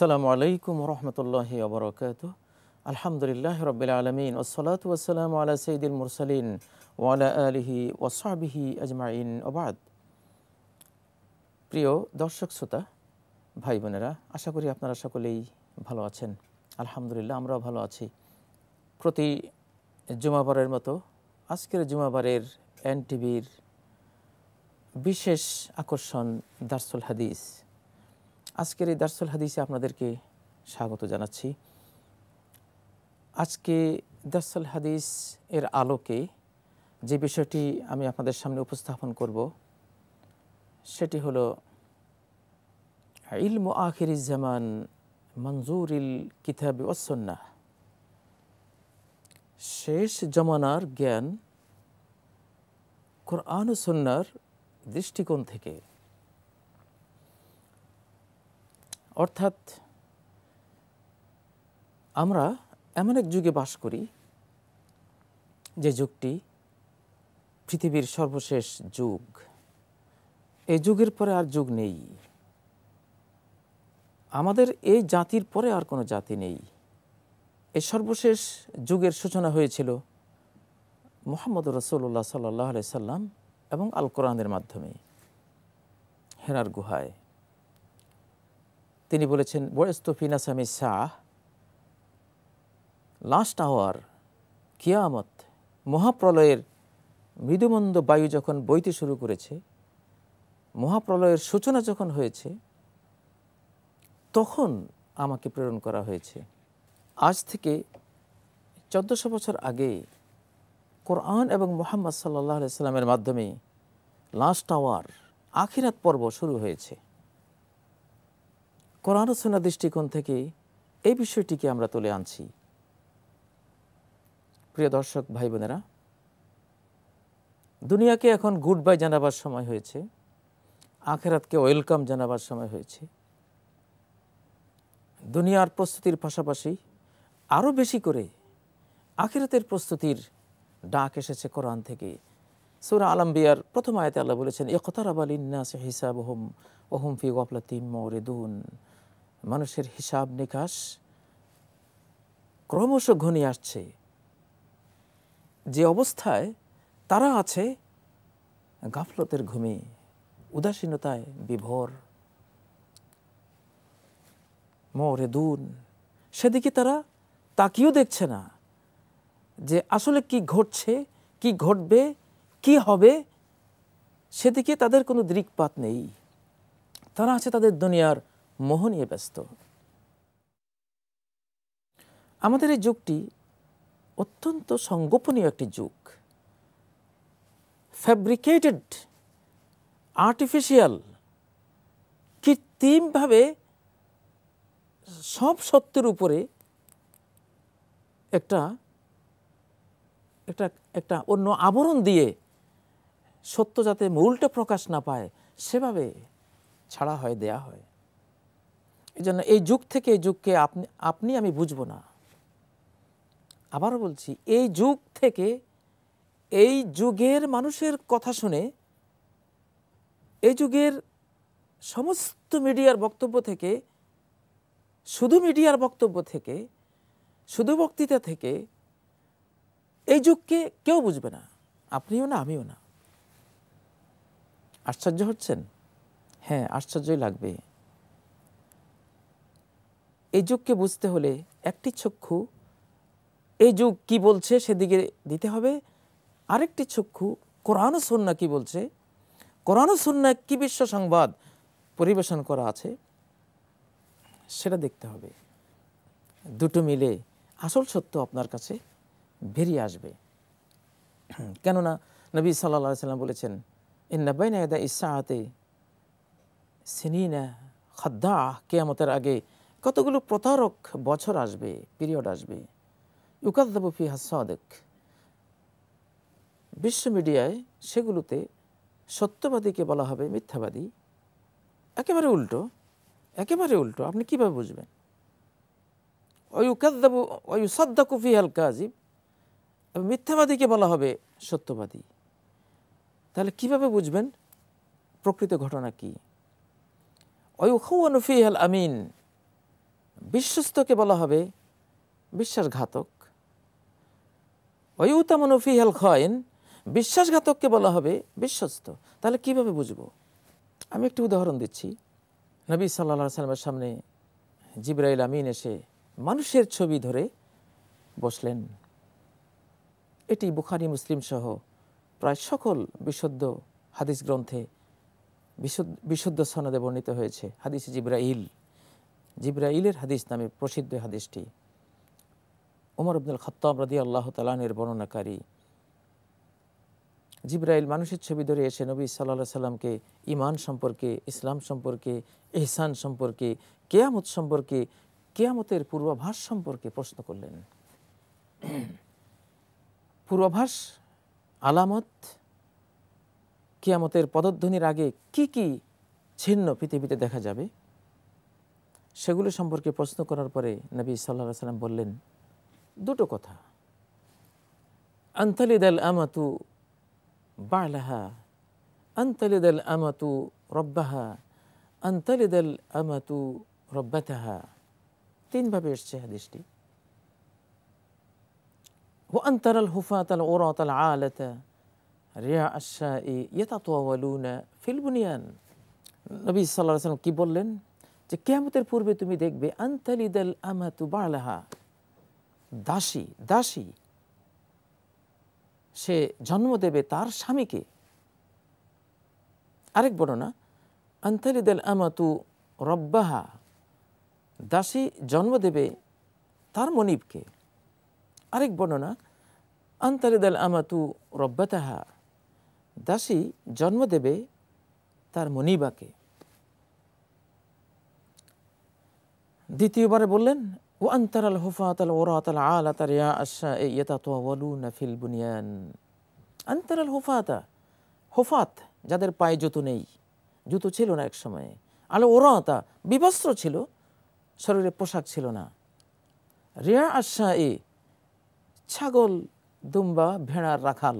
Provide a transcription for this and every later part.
আসসালামু আলাইকুম রহমতুল্লাহি আবরকাত আলহামদুলিল্লাহ রবিল আলমিন ওসলাত ওসালাম আলা সঈদুল মুরসালিন ওয়ালা আলহি ওসাবিহি আজমাইন ওবাদ প্রিয় দর্শক শ্রোতা ভাই বোনেরা আশা করি আপনারা সকলেই ভালো আছেন আলহামদুলিল্লাহ আমরাও ভালো আছি প্রতি জুমাবারের মতো আজকের জুমাবারের এন টিভির বিশেষ আকর্ষণ দার্সুল হাদিস আজকের এই দার্সুল হাদিসে আপনাদেরকে স্বাগত জানাচ্ছি আজকে দার্সুল হাদিস এর আলোকে যে বিষয়টি আমি আপনাদের সামনে উপস্থাপন করব সেটি হল ইলম আখির জামান মঞ্জুরিল কিতাব ওসন্না শেষ জমানার জ্ঞান কোরআন সন্ন্যার দৃষ্টিকোণ থেকে অর্থাৎ আমরা এমন এক যুগে বাস করি যে যুগটি পৃথিবীর সর্বশেষ যুগ এই যুগের পরে আর যুগ নেই আমাদের এই জাতির পরে আর কোনো জাতি নেই এই সর্বশেষ যুগের সূচনা হয়েছিল মোহাম্মদ রসুল্লাহ সাল্লাহ সাল্লাম এবং আল কোরআনের মাধ্যমে হেরার গুহায় তিনি বলেছেন বয়স্তফিনাসামি শাহ লাস্ট আওয়ার কিয়ামত মহাপ্রলয়ের মৃদুমন্দ বায়ু যখন বইতে শুরু করেছে মহাপ্রলয়ের সূচনা যখন হয়েছে তখন আমাকে প্রেরণ করা হয়েছে আজ থেকে চোদ্দোশো বছর আগে কোরআন এবং মোহাম্মদ সাল্লাহ সাল্লামের মাধ্যমে লাস্ট আওয়ার আখিরাত পর্ব শুরু হয়েছে কোরআন সোনা দৃষ্টিকোণ থেকে এই বিষয়টিকে আমরা তুলে আনছি প্রিয় দর্শক ভাই বোনেরা দুনিয়াকে এখন গুড বাই জানাবার সময় হয়েছে আখেরাতকে ওয়েলকাম জানাবার সময় হয়েছে দুনিয়ার প্রস্তুতির পাশাপাশি আরও বেশি করে আখেরাতের প্রস্তুতির ডাক এসেছে কোরআন থেকে সুরা আলম্বিয়ার প্রথম আয়তে আল্লাহ বলেছেন একতার কথার আবাল ইন্নাস হিসাব হোম ওহম ফি গফলাতিম মৌরেদুন মানুষের হিসাব নিকাশ ক্রমশ ঘনিয়ে আসছে যে অবস্থায় তারা আছে গাফলতের ঘুমে উদাসীনতায় বিভোর মরে দুন সেদিকে তারা তাকিয়েও দেখছে না যে আসলে কি ঘটছে কি ঘটবে কি হবে সেদিকে তাদের কোনো দৃকপাত নেই তারা আছে তাদের দুনিয়ার মোহ নিয়ে ব্যস্ত আমাদের এই যুগটি অত্যন্ত সংগোপনীয় একটি যুগ ফ্যাব্রিকেটেড আর্টিফিশিয়াল কৃত্রিমভাবে সব সত্যের উপরে একটা একটা একটা অন্য আবরণ দিয়ে সত্য যাতে মূলটা প্রকাশ না পায় সেভাবে ছাড়া হয় দেয়া হয় এই জন্য এই যুগ থেকে এই যুগকে আপনি আপনি আমি বুঝবো না আবারও বলছি এই যুগ থেকে এই যুগের মানুষের কথা শুনে এই যুগের সমস্ত মিডিয়ার বক্তব্য থেকে শুধু মিডিয়ার বক্তব্য থেকে শুধু বক্তৃতা থেকে এই যুগকে কেউ বুঝবে না আপনিও না আমিও না আশ্চর্য হচ্ছেন হ্যাঁ আশ্চর্যই লাগবে এই যুগকে বুঝতে হলে একটি চক্ষু এই যুগ কি বলছে সেদিকে দিতে হবে আরেকটি চক্ষু কোরআন সন্না কি বলছে কোরআন সন্না কি বিশ্ব সংবাদ পরিবেশন করা আছে সেটা দেখতে হবে দুটো মিলে আসল সত্য আপনার কাছে বেরিয়ে আসবে কেননা নবী সাল্লা সাল্লাম বলেছেন ইন্নাবাইনা ইসা আতে সিনিনা খাদ্দা কেয়ামতের আগে কতগুলো প্রতারক বছর আসবে পিরিয়ড আসবে ইউকাদ্দাবুফি হাসাদেক বিশ্ব মিডিয়ায় সেগুলোতে সত্যবাদীকে বলা হবে মিথ্যাবাদী একেবারে উল্টো একেবারে উল্টো আপনি কীভাবে বুঝবেন অয়ুকাদ্দাবু কুফি হাল কাজিব মিথ্যাবাদীকে বলা হবে সত্যবাদী তাহলে কিভাবে বুঝবেন প্রকৃত ঘটনা কী অয়ুখৌয়ানুফি হাল আমিন বিশ্বস্তকে বলা হবে বিশ্বাসঘাতক ওই উতামনফি হেল খয়েন বিশ্বাসঘাতককে বলা হবে বিশ্বস্ত তাহলে কিভাবে বুঝব আমি একটি উদাহরণ দিচ্ছি নবী সাল্লা সাল্লামের সামনে জিব্রাইল আমিন এসে মানুষের ছবি ধরে বসলেন এটি বুখারি মুসলিম সহ প্রায় সকল বিশুদ্ধ হাদিস গ্রন্থে বিশুদ্ধ সনদে বর্ণিত হয়েছে হাদিস জিব্রাইল জিব্রাইলের হাদিস নামে প্রসিদ্ধ হাদিসটি ওমর আব্দুল খত্তাব রাদি আল্লাহ তালানের বর্ণনাকারী জিব্রাইল মানুষের ছবি ধরে এসে নবী সাল্লাহ সাল্লামকে ইমান সম্পর্কে ইসলাম সম্পর্কে এহসান সম্পর্কে কেয়ামত সম্পর্কে কেয়ামতের পূর্বাভাস সম্পর্কে প্রশ্ন করলেন পূর্বাভাস আলামত কেয়ামতের পদধ্বনির আগে কি কি ছিন্ন পৃথিবীতে দেখা যাবে সেগুলো সম্পর্কে প্রশ্ন করার পরে নবী সাল্লাহ সাল্লাম বললেন দুটো কথা আন্তালিদাল আমাতু বালাহা আন্তালিদাল আমাতু রব্বাহা আন্তালিদাল আমাতু রব্বাতাহা তিনভাবে এসছে হাদিসটি وأن ترى الهفاة العراة العالة رياء الشاء يتطاولون في البنيان নবী সাল্লাহ সাল্লাম কী বললেন যে কেয়ামতের পূর্বে তুমি দেখবে আন্তালিদাল আমাতু বালাহা দাসী দাসী সে জন্ম দেবে তার স্বামীকে আরেক বর্ণনা আন্তালিদাল আমাতু রব্বাহা দাসী জন্ম দেবে তার মনিবকে আরেক বর্ণনা আন্তালিদাল আমাতু রব্বাতাহা দাসী জন্ম দেবে তার মনিবাকে দ্বিতীয়বারে বললেন ও আন্তরাল হুফাতাল হুফাত ওরাত আল আলা তার ইয়া আশা এ ইয়েতা তোয়ালুন ফিল বুনিয়ান আন্তার হুফাতা হুফাত যাদের পায়ে জুতো নেই জুতো ছিল না এক সময়ে আলো ওরাতা বিবস্ত্র ছিল শরীরে পোশাক ছিল না রিয়া আশা এ ছাগল দুম্বা ভেড়ার রাখাল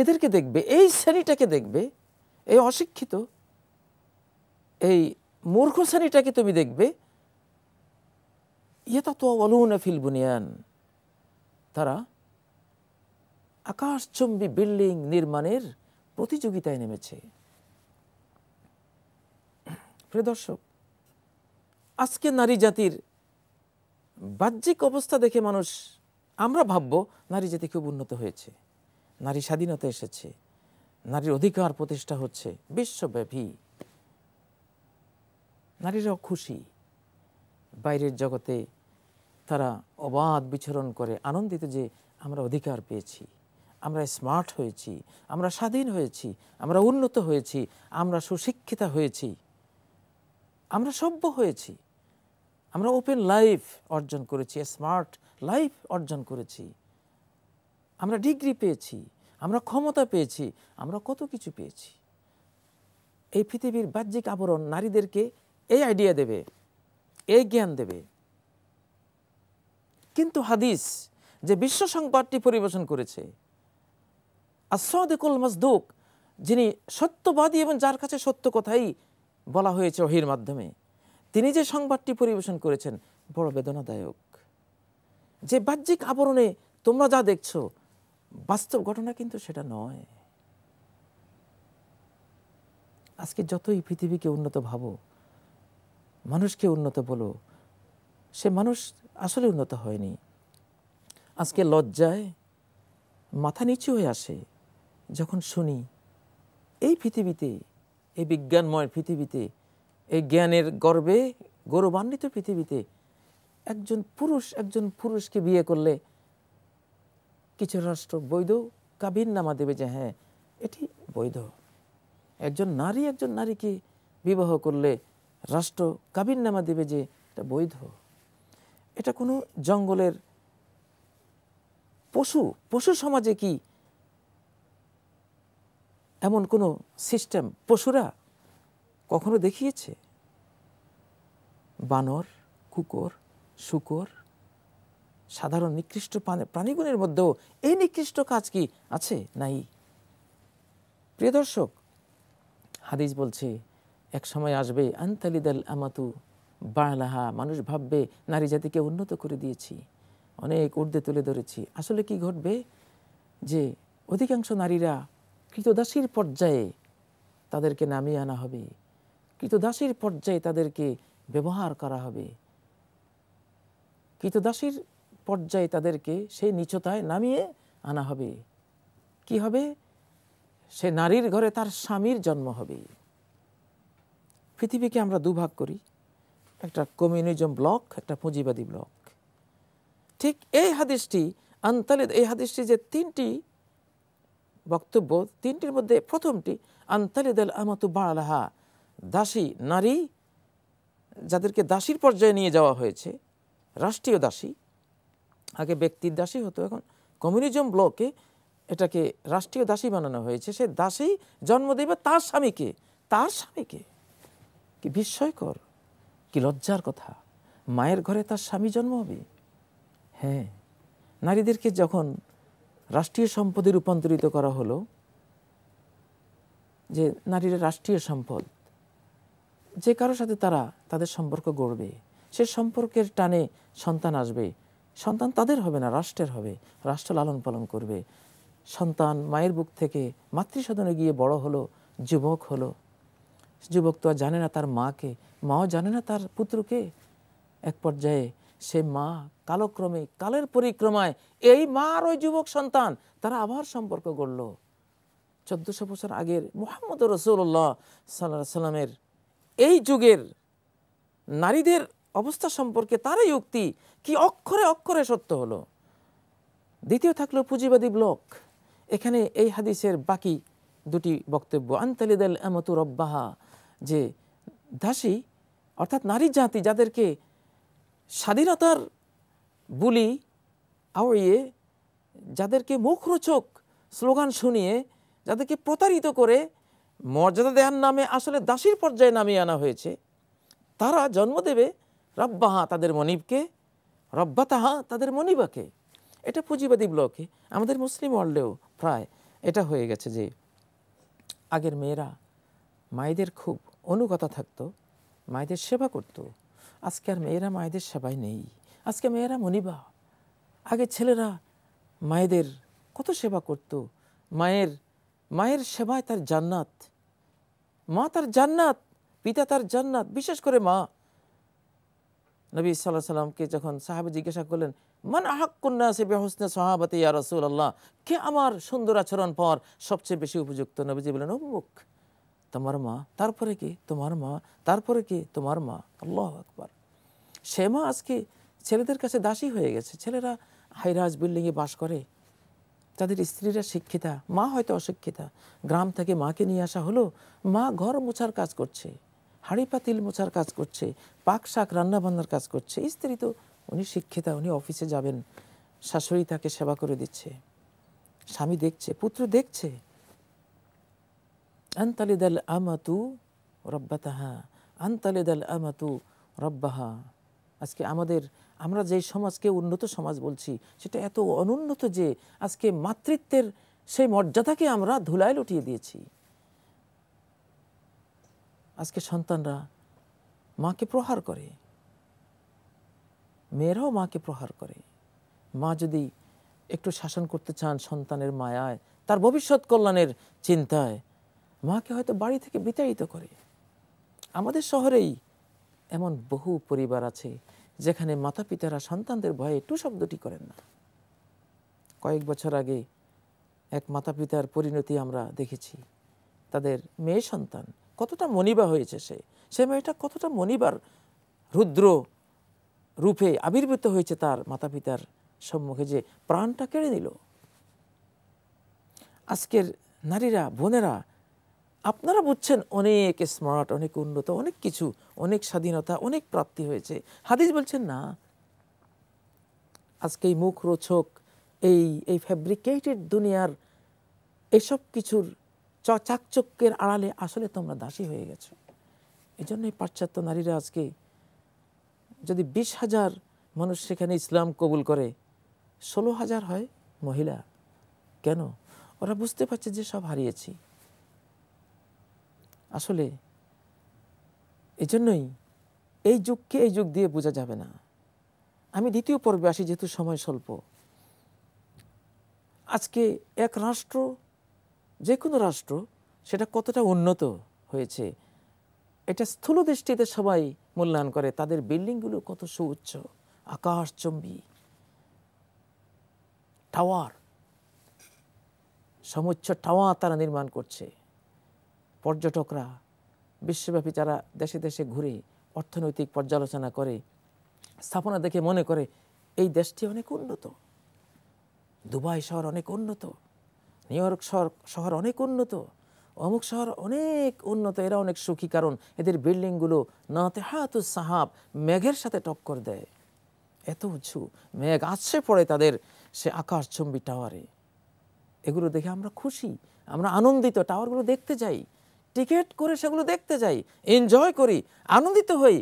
এদেরকে দেখবে এই শ্রেণীটাকে দেখবে এই অশিক্ষিত এই মূর্খ শ্রেণীটাকে তুমি দেখবে ইয়েতা তো অলুনা ফিল বুনিয়ান তারা আকাশচম্বী বিল্ডিং নির্মাণের প্রতিযোগিতায় নেমেছে প্রিয় দর্শক আজকে নারী জাতির বাহ্যিক অবস্থা দেখে মানুষ আমরা ভাবব নারী জাতি খুব উন্নত হয়েছে নারী স্বাধীনতা এসেছে নারীর অধিকার প্রতিষ্ঠা হচ্ছে বিশ্বব্যাপী নারীরাও খুশি বাইরের জগতে তারা অবাধ বিচরণ করে আনন্দিত যে আমরা অধিকার পেয়েছি আমরা স্মার্ট হয়েছি আমরা স্বাধীন হয়েছি আমরা উন্নত হয়েছি আমরা সুশিক্ষিতা হয়েছি আমরা সভ্য হয়েছি আমরা ওপেন লাইফ অর্জন করেছি স্মার্ট লাইফ অর্জন করেছি আমরা ডিগ্রি পেয়েছি আমরা ক্ষমতা পেয়েছি আমরা কত কিছু পেয়েছি এই পৃথিবীর বাহ্যিক আবরণ নারীদেরকে এই আইডিয়া দেবে এই জ্ঞান দেবে কিন্তু হাদিস যে বিশ্ব সংবাদটি পরিবেশন করেছে আসদেকুল মজদুক যিনি সত্যবাদী এবং যার কাছে সত্য কথাই বলা হয়েছে অহির মাধ্যমে তিনি যে সংবাদটি পরিবেশন করেছেন বড় বেদনাদায়ক যে বাহ্যিক আবরণে তোমরা যা দেখছো বাস্তব ঘটনা কিন্তু সেটা নয় আজকে যতই পৃথিবীকে উন্নত ভাবো মানুষকে উন্নত বলো সে মানুষ আসলে উন্নত হয়নি আজকে লজ্জায় মাথা নিচু হয়ে আসে যখন শুনি এই পৃথিবীতে এই বিজ্ঞানময় পৃথিবীতে এই জ্ঞানের গর্বে গৌরবান্বিত পৃথিবীতে একজন পুরুষ একজন পুরুষকে বিয়ে করলে কিছু রাষ্ট্র বৈধ কাবির নামা দেবে যে হ্যাঁ এটি বৈধ একজন নারী একজন নারীকে বিবাহ করলে রাষ্ট্র নামা দেবে যে এটা বৈধ এটা কোনো জঙ্গলের পশু পশু সমাজে কি এমন কোনো সিস্টেম পশুরা কখনো দেখিয়েছে বানর কুকুর শুকর সাধারণ নিকৃষ্ট প্রাণীগুণের মধ্যেও এই নিকৃষ্ট কাজ কি আছে নাই প্রিয় দর্শক হাদিস বলছে এক সময় আসবে আন্তালিদাল আমাতু বালাহা মানুষ ভাববে নারী জাতিকে উন্নত করে দিয়েছি অনেক ঊর্ধ্বে তুলে ধরেছি আসলে কি ঘটবে যে অধিকাংশ নারীরা কৃতদাসীর পর্যায়ে তাদেরকে নামিয়ে আনা হবে কৃতদাসীর পর্যায়ে তাদেরকে ব্যবহার করা হবে কৃতদাসীর পর্যায়ে তাদেরকে সেই নিচতায় নামিয়ে আনা হবে কি হবে সে নারীর ঘরে তার স্বামীর জন্ম হবে পৃথিবীকে আমরা দুভাগ করি একটা কমিউনিজম ব্লক একটা পুঁজিবাদী ব্লক ঠিক এই হাদিসটি আন্তালিদ এই হাদিসটি যে তিনটি বক্তব্য তিনটির মধ্যে প্রথমটি আন্তালিদ আল আহমতু বালাহা দাসী নারী যাদেরকে দাসীর পর্যায়ে নিয়ে যাওয়া হয়েছে রাষ্ট্রীয় দাসী আগে ব্যক্তির দাসী হতো এখন কমিউনিজম ব্লকে এটাকে রাষ্ট্রীয় দাসী বানানো হয়েছে সে দাসী জন্ম দেবে তার স্বামীকে তার স্বামীকে কি বিস্ময়কর কি লজ্জার কথা মায়ের ঘরে তার স্বামী জন্ম হবে হ্যাঁ নারীদেরকে যখন রাষ্ট্রীয় সম্পদে রূপান্তরিত করা হলো যে নারীরা রাষ্ট্রীয় সম্পদ যে কারোর সাথে তারা তাদের সম্পর্ক গড়বে সে সম্পর্কের টানে সন্তান আসবে সন্তান তাদের হবে না রাষ্ট্রের হবে রাষ্ট্র লালন পালন করবে সন্তান মায়ের বুক থেকে মাতৃসদনে গিয়ে বড় হলো যুবক হলো যুবক তো আর জানে না তার মাকে মাও জানে না তার পুত্রকে এক পর্যায়ে সে মা কালক্রমে কালের পরিক্রমায় এই মা আর ওই যুবক সন্তান তারা আবার সম্পর্ক গড়ল চোদ্দশো বছর আগের মোহাম্মদ রসুল্লাহ সাল্লা সাল্লামের এই যুগের নারীদের অবস্থা সম্পর্কে তারই উক্তি কি অক্ষরে অক্ষরে সত্য হলো দ্বিতীয় থাকলো পুঁজিবাদী ব্লক এখানে এই হাদিসের বাকি দুটি বক্তব্য আন্তালিদাল আমতু রব্বাহা যে দাসী অর্থাৎ নারী জাতি যাদেরকে স্বাধীনতার বুলি আওড়িয়ে যাদেরকে মুখরোচক স্লোগান শুনিয়ে যাদেরকে প্রতারিত করে মর্যাদা দেওয়ার নামে আসলে দাসীর পর্যায়ে নামিয়ে আনা হয়েছে তারা জন্ম দেবে রব্বাহা তাদের মনিবকে রব্বা তাহা তাদের মনিবাকে এটা পুঁজিবাদী ব্লকে আমাদের মুসলিম ওয়ার্ল্ডেও প্রায় এটা হয়ে গেছে যে আগের মেয়েরা মায়েদের খুব অনুগতা থাকতো মায়েদের সেবা করত। আজকে আর মেয়েরা মায়েদের সেবায় নেই আজকে মেয়েরা মনিবা আগে ছেলেরা মায়েদের কত সেবা করত। মায়ের মায়ের সেবায় তার জান্নাত মা তার জান্নাত পিতা তার জান্নাত বিশেষ করে মা নবী সাল্লাহ সাল্লামকে যখন সাহাবে জিজ্ঞাসা করলেন মান আহাক্কন্যা সে বেহসনে সাহাবাতে ইয়া রসুল আল্লাহ কে আমার সুন্দর আচরণ পাওয়ার সবচেয়ে বেশি উপযুক্ত নবীজি বলেন অমুক তোমার মা তারপরে কি তোমার মা তারপরে কি তোমার মা আল্লাহ আকবার সে মা আজকে ছেলেদের কাছে দাসী হয়ে গেছে ছেলেরা হাইরাজ বিল্ডিংয়ে বাস করে তাদের স্ত্রীরা শিক্ষিতা মা হয়তো অশিক্ষিতা গ্রাম থেকে মাকে নিয়ে আসা হলো মা ঘর মোছার কাজ করছে হাঁড়ি পাতিল মোছার কাজ করছে পাক শাক রান্নাবান্নার কাজ করছে স্ত্রী তো উনি শিক্ষিতা উনি অফিসে যাবেন শাশুড়ি তাকে সেবা করে দিচ্ছে স্বামী দেখছে পুত্র দেখছে আন্তালিদাল আমাতু রব্বাতাহা আন্তালিদাল আমাতু রব্বাহা আজকে আমাদের আমরা যে সমাজকে উন্নত সমাজ বলছি সেটা এত অনুন্নত যে আজকে মাতৃত্বের সেই মর্যাদাকে আমরা ধুলায় লুটিয়ে দিয়েছি আজকে সন্তানরা মাকে প্রহার করে মেয়েরাও মাকে প্রহার করে মা যদি একটু শাসন করতে চান সন্তানের মায়ায় তার ভবিষ্যৎ কল্যাণের চিন্তায় মাকে হয়তো বাড়ি থেকে বিতাড়িত করে আমাদের শহরেই এমন বহু পরিবার আছে যেখানে মাতা পিতারা সন্তানদের ভয়ে একটু শব্দটি করেন না কয়েক বছর আগে এক মাতা পিতার পরিণতি আমরা দেখেছি তাদের মেয়ে সন্তান কতটা মনিবা হয়েছে সে সে মেয়েটা কতটা মনিবার রুদ্র রূপে আবির্ভূত হয়েছে তার মাতা পিতার সম্মুখে যে প্রাণটা কেড়ে নিল আজকের নারীরা বোনেরা আপনারা বুঝছেন অনেক স্মার্ট অনেক উন্নত অনেক কিছু অনেক স্বাধীনতা অনেক প্রাপ্তি হয়েছে হাদিস বলছেন না আজকে এই মুখ রোচক এই এই ফ্যাব্রিকেটেড দুনিয়ার এসব কিছুর চাকচক্যের আড়ালে আসলে তোমরা দাসী হয়ে গেছো এই জন্যই পাশ্চাত্য নারীরা আজকে যদি বিশ হাজার মানুষ সেখানে ইসলাম কবুল করে ষোলো হাজার হয় মহিলা কেন ওরা বুঝতে পারছে যে সব হারিয়েছি আসলে এজন্যই এই যুগকে এই যুগ দিয়ে বোঝা যাবে না আমি দ্বিতীয় পর্বে আসি যেহেতু সময় স্বল্প আজকে এক রাষ্ট্র যে কোনো রাষ্ট্র সেটা কতটা উন্নত হয়েছে এটা স্থূল দৃষ্টিতে সবাই মূল্যায়ন করে তাদের বিল্ডিংগুলো কত সুউচ্চ আকাশচম্বী টাওয়ার সমুচ্চ টাওয়ার তারা নির্মাণ করছে পর্যটকরা বিশ্বব্যাপী যারা দেশে দেশে ঘুরে অর্থনৈতিক পর্যালোচনা করে স্থাপনা দেখে মনে করে এই দেশটি অনেক উন্নত দুবাই শহর অনেক উন্নত নিউ ইয়র্ক শহর শহর অনেক উন্নত অমুক শহর অনেক উন্নত এরা অনেক সুখী কারণ এদের বিল্ডিংগুলো হাত সাহাব মেঘের সাথে টক্কর দেয় এত উঁচু মেঘ আছে পড়ে তাদের সে আকাশ চুম্বি টাওয়ারে এগুলো দেখে আমরা খুশি আমরা আনন্দিত টাওয়ারগুলো দেখতে যাই টিকিট করে সেগুলো দেখতে যাই এনজয় করি আনন্দিত হই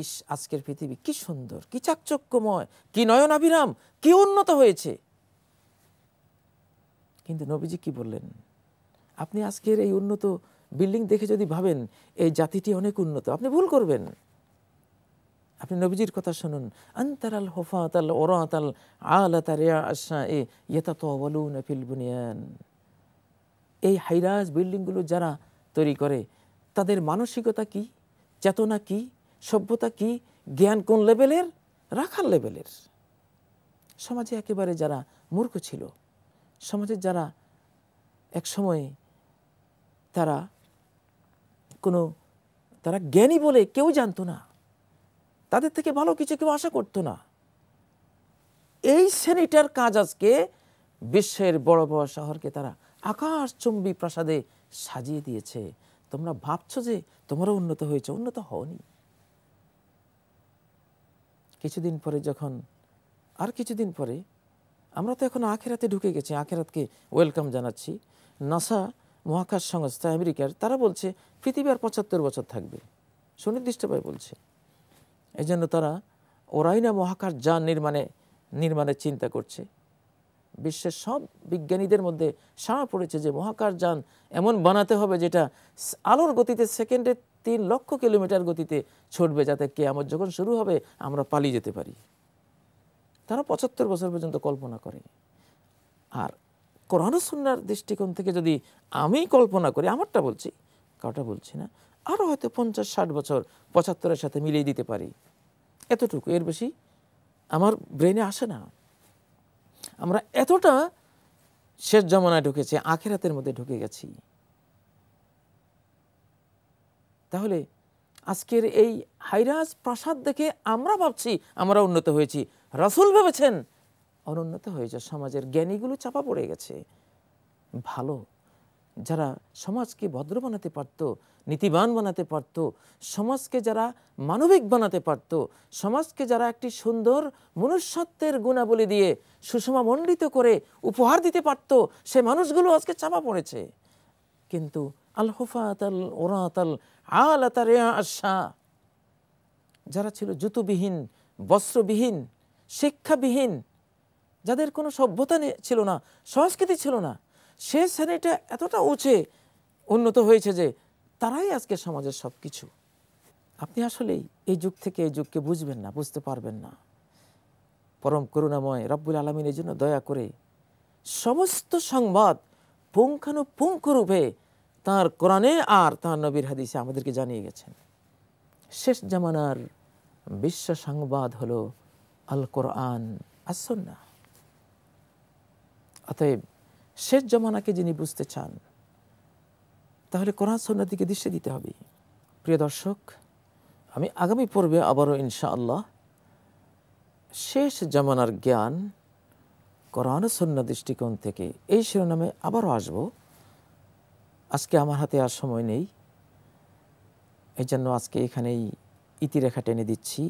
ইস আজকের পৃথিবী কি সুন্দর কি চাকচক্যময় কি আবিরাম কি উন্নত হয়েছে কিন্তু নবীজি কি বললেন আপনি আজকের এই উন্নত বিল্ডিং দেখে যদি ভাবেন এই জাতিটি অনেক উন্নত আপনি ভুল করবেন আপনি নবীজির কথা শুনুন আন্তরাল হোফাত আল ওরাত আল আলাতারিয়া ফিল বুনিয়ান এই হাইরাজ বিল্ডিংগুলো যারা তৈরি করে তাদের মানসিকতা কি চেতনা কি সভ্যতা কি জ্ঞান কোন লেভেলের রাখার লেভেলের সমাজে একেবারে যারা মূর্খ ছিল সমাজের যারা এক সময়ে তারা কোনো তারা জ্ঞানী বলে কেউ জানতো না তাদের থেকে ভালো কিছু কেউ আশা করতো না এই শ্রেণীটার কাজ আজকে বিশ্বের বড় বড় শহরকে তারা আকাশচুম্বী প্রাসাদে সাজিয়ে দিয়েছে তোমরা ভাবছো যে তোমারও উন্নত হয়েছে উন্নত হওনি কিছুদিন পরে যখন আর কিছুদিন পরে আমরা তো এখন আখেরাতে ঢুকে গেছি আখেরাতকে ওয়েলকাম জানাচ্ছি নাসা মহাকাশ সংস্থা আমেরিকার তারা বলছে পৃথিবী আর পঁচাত্তর বছর থাকবে সুনির্দিষ্টভাবে বলছে এই জন্য তারা ওরাইনা মহাকাশ যান নির্মাণে নির্মাণের চিন্তা করছে বিশ্বের সব বিজ্ঞানীদের মধ্যে সাড়া পড়েছে যে মহাকাশ যান এমন বানাতে হবে যেটা আলোর গতিতে সেকেন্ডে তিন লক্ষ কিলোমিটার গতিতে ছুটবে যাতে কে আমার যখন শুরু হবে আমরা পালিয়ে যেতে পারি তারা পঁচাত্তর বছর পর্যন্ত কল্পনা করেনি আর কোরআন দৃষ্টিকোণ থেকে যদি আমি কল্পনা করি আমারটা বলছি কাউটা বলছি না আরও হয়তো পঞ্চাশ ষাট বছর পঁচাত্তরের সাথে মিলিয়ে দিতে পারি এতটুকু এর বেশি আমার ব্রেনে আসে না আমরা এতটা শেষ জমানায় ঢুকেছি আখেরাতের মধ্যে ঢুকে গেছি তাহলে আজকের এই হাইরাজ প্রাসাদ দেখে আমরা ভাবছি আমরা উন্নত হয়েছি রাসুল ভেবেছেন অনুন্নত হয়েছে সমাজের জ্ঞানীগুলো চাপা পড়ে গেছে ভালো যারা সমাজকে ভদ্র বানাতে পারতো নীতিবান বানাতে পারত সমাজকে যারা মানবিক বানাতে পারত সমাজকে যারা একটি সুন্দর মনুষ্যত্বের গুণাবলী দিয়ে সুষমামণ্ডিত করে উপহার দিতে পারত সে মানুষগুলো আজকে চাপা পড়েছে কিন্তু আল হুফাতাল ওরাতাল আল আশা যারা ছিল জুতুবিহীন বস্ত্রবিহীন শিক্ষাবিহীন যাদের কোনো সভ্যতা ছিল না সংস্কৃতি ছিল না সে শ্রেণীটা এতটা উঁচে উন্নত হয়েছে যে তারাই আজকে সমাজের সব কিছু আপনি আসলেই এই যুগ থেকে এই যুগকে বুঝবেন না বুঝতে পারবেন না পরম করুণাময় রব্বুল আলমিন এই জন্য দয়া করে সমস্ত সংবাদ পুঙ্খানুপুঙ্খরূপে তার তাঁর কোরআনে আর তাঁর নবীর হাদিসে আমাদেরকে জানিয়ে গেছেন শেষ জামানার বিশ্ব সংবাদ হল আল কোরআন আসন্না অতএব শেষ জমানাকে যিনি বুঝতে চান তাহলে কোরআন সন্ন্যার দিকে দৃষ্টি দিতে হবে প্রিয় দর্শক আমি আগামী পর্বে আবারও ইনশাআল্লাহ শেষ জামানার জ্ঞান কোরআন সন্না দৃষ্টিকোণ থেকে এই শিরোনামে আবারও আসব আজকে আমার হাতে আর সময় নেই এই জন্য আজকে এখানেই ইতিরেখা টেনে দিচ্ছি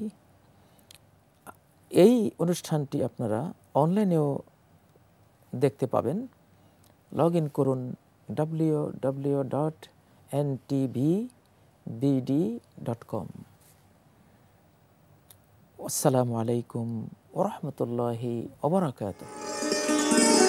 এই অনুষ্ঠানটি আপনারা অনলাইনেও দেখতে পাবেন লগ ইন করুন www.ntbbd.com. Assalamu alaikum wa rahmatullahi wa barakatuh.